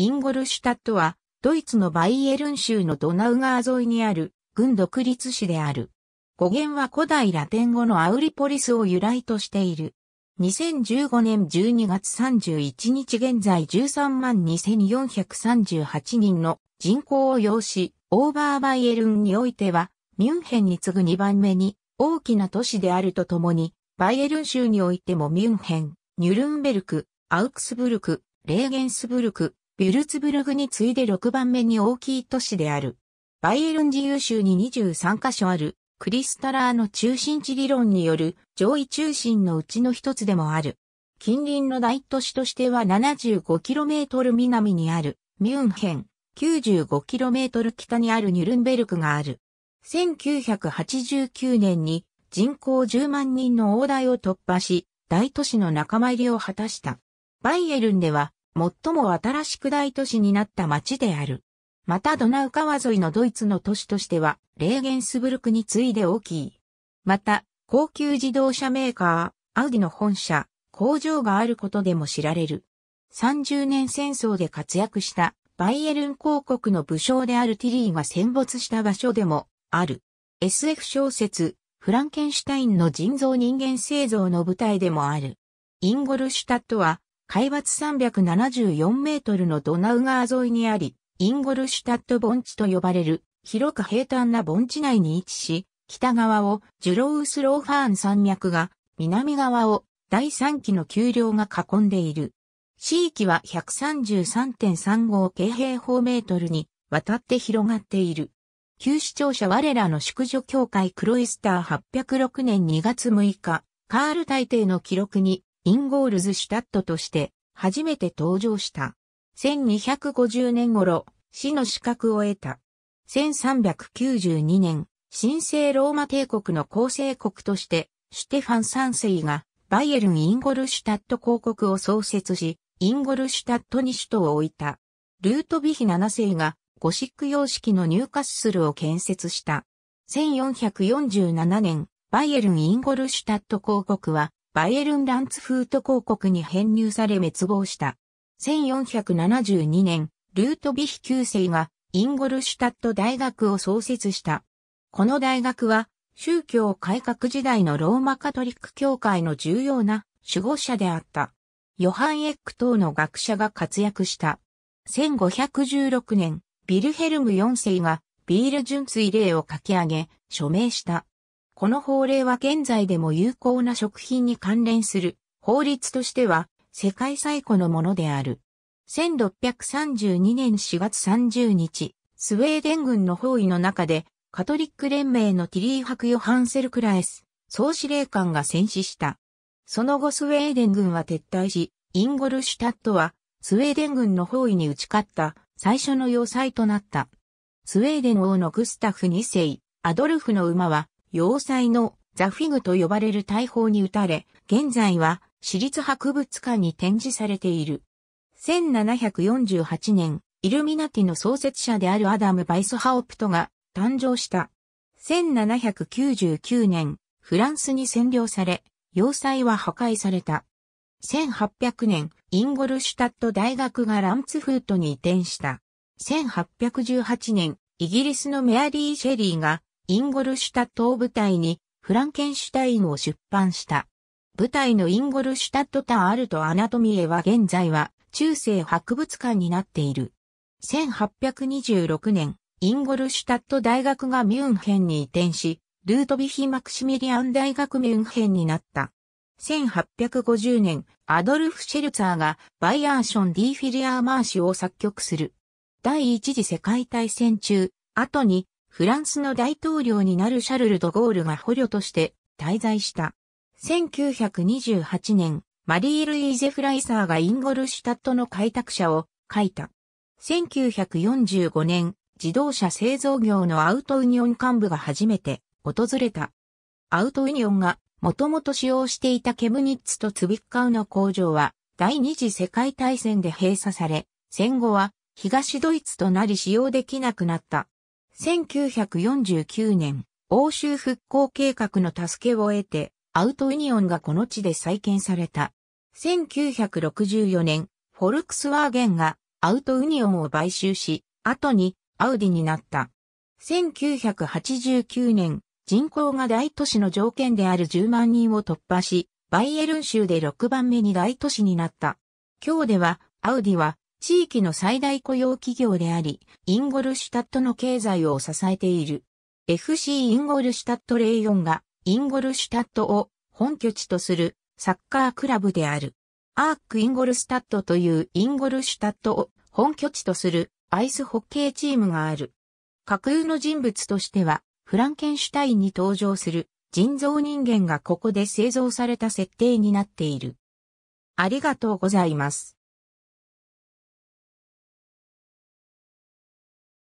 インゴルシュタットは、ドイツのバイエルン州のドナウ川沿いにある、軍独立市である。語源は古代ラテン語のアウリポリスを由来としている。2015年12月31日現在13万2438人の人口を要し、オーバーバイエルンにおいては、ミュンヘンに次ぐ2番目に大きな都市であるとともに、バイエルン州においてもミュンヘン、ニュルンベルク、アウクスブルク、レーゲンスブルク、ビュルツブルグに次いで6番目に大きい都市である。バイエルン自由州に23カ所ある、クリスタラーの中心地理論による上位中心のうちの一つでもある。近隣の大都市としては 75km 南にあるミュンヘン、95km 北にあるニュルンベルクがある。1989年に人口10万人の大台を突破し、大都市の仲間入りを果たした。バイエルンでは最も新しく大都市になった町である。またドナウ川沿いのドイツの都市としては、レーゲンスブルクに次いで大きい。また、高級自動車メーカー、アウディの本社、工場があることでも知られる。30年戦争で活躍したバイエルン公国の武将であるティリーが戦没した場所でもある。SF 小説、フランケンシュタインの人造人間製造の舞台でもある。インゴルシュタットは海抜374メートルのドナウ川沿いにあり、インゴルシュタット盆地と呼ばれる広く平坦な盆地内に位置し、北側をジュロウスローファーン山脈が、南側を第3期の丘陵が囲んでいる。地域は133.35京平方メートルに渡って広がっている。旧市庁舎我らの宿女協会クロイスター806年2月6日、カール大帝の記録にインゴールズシュタットとして初めて登場した。1250年頃、死の資格を得た。1392年、神聖ローマ帝国の構成国として、シュテファン三世がバイエルン・インゴルシュタット公国を創設し、インゴルシュタットに首都を置いた。ルートヴィヒ7世がゴシック様式のニューカッスルを建設した。1447年、バイエルン・インゴルシュタット公国はバイエルン・ランツフート公国に編入され滅亡した。1472年、ルートヴィヒ9世がインゴルシュタット大学を創設した。この大学は宗教改革時代のローマカトリック教会の重要な守護者であった。ヨハン・エック等の学者が活躍した。1516年、ビルヘルム4世がビール純粋令を書き上げ、署名した。この法令は現在でも有効な食品に関連する法律としては世界最古のものである。1632年4月30日、スウェーデン軍の包囲の中で、カトリック連盟のティリー・ハクヨ・ハンセル・クラエス、総司令官が戦死した。その後スウェーデン軍は撤退し、インゴルシュタットは、スウェーデン軍の包囲に打ち勝った最初の要塞となった。スウェーデン王のグスタフ2世、アドルフの馬は、要塞のザフィグと呼ばれる大砲に撃たれ、現在は私立博物館に展示されている。1748年、イルミナティの創設者であるアダム・バイスハオプトが誕生した。1799年、フランスに占領され、要塞は破壊された。1800年、インゴルシュタット大学がランツフートに移転した。1818年、イギリスのメアリー・シェリーがインゴルシュタットを舞台に、フランケンシュタインを出版した。舞台のインゴルシュタットターアルトアナトミエは現在は中世博物館になっている。1826年、インゴルシュタット大学がミュンヘンに移転し、ルートビヒ・マクシミリアン大学ミュンヘンになった。1850年、アドルフ・シェルツァーがバイアーション・ディ・フィリアー・マーシュを作曲する。第一次世界大戦中、後にフランスの大統領になるシャルル・ド・ゴールが捕虜として滞在した。1928年、マリー・ルイーゼ・フライサーがインゴルシュタットの開拓者を書いた。1945年、自動車製造業のアウトウニオン幹部が初めて訪れた。アウトウニオンがもともと使用していたケムニッツとツビッカウの工場は第二次世界大戦で閉鎖され、戦後は東ドイツとなり使用できなくなった。1949年、欧州復興計画の助けを得て、アウトユニオンがこの地で再建された。1964年、フォルクスワーゲンがアウトユニオンを買収し、後にアウディになった。1989年、人口が大都市の条件である10万人を突破し、バイエルン州で6番目に大都市になった。今日では、アウディは地域の最大雇用企業であり、インゴルシュタットの経済を支えている。FC インゴルシュタット04がインゴルシュタットを本拠地とするサッカークラブである。アーク・インゴルスタットというインゴルシュタットを本拠地とするアイスホッケーチームがある。架空の人物としては、フランケンシュタインに登場する人造人間がここで製造された設定になっている。ありがとうございます。